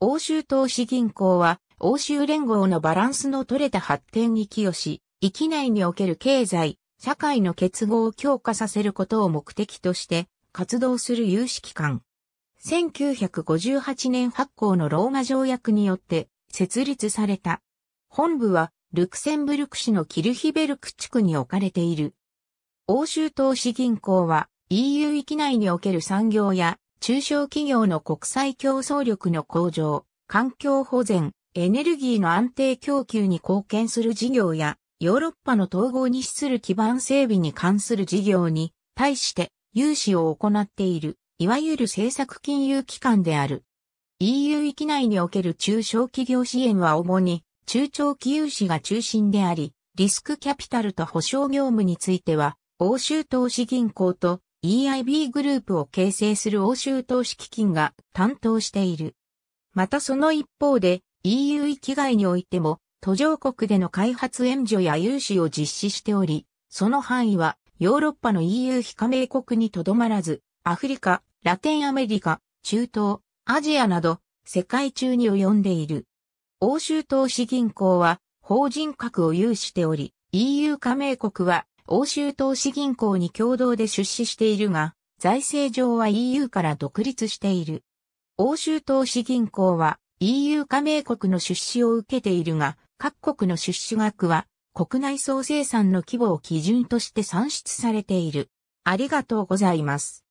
欧州投資銀行は、欧州連合のバランスの取れた発展に寄与し、域内における経済、社会の結合を強化させることを目的として活動する有志機関。1958年発行のローマ条約によって設立された。本部はルクセンブルク市のキルヒベルク地区に置かれている。欧州投資銀行は EU 域内における産業や中小企業の国際競争力の向上、環境保全、エネルギーの安定供給に貢献する事業や、ヨーロッパの統合に資する基盤整備に関する事業に対して融資を行っている、いわゆる政策金融機関である。EU 域内における中小企業支援は主に中長期融資が中心であり、リスクキャピタルと保証業務については、欧州投資銀行と EIB グループを形成する欧州投資基金が担当している。またその一方で EU 域外においても途上国での開発援助や融資を実施しており、その範囲はヨーロッパの EU 非加盟国にとどまらず、アフリカ、ラテンアメリカ、中東、アジアなど世界中に及んでいる。欧州投資銀行は法人格を有しており、EU 加盟国は欧州投資銀行に共同で出資しているが、財政上は EU から独立している。欧州投資銀行は EU 加盟国の出資を受けているが、各国の出資額は国内総生産の規模を基準として算出されている。ありがとうございます。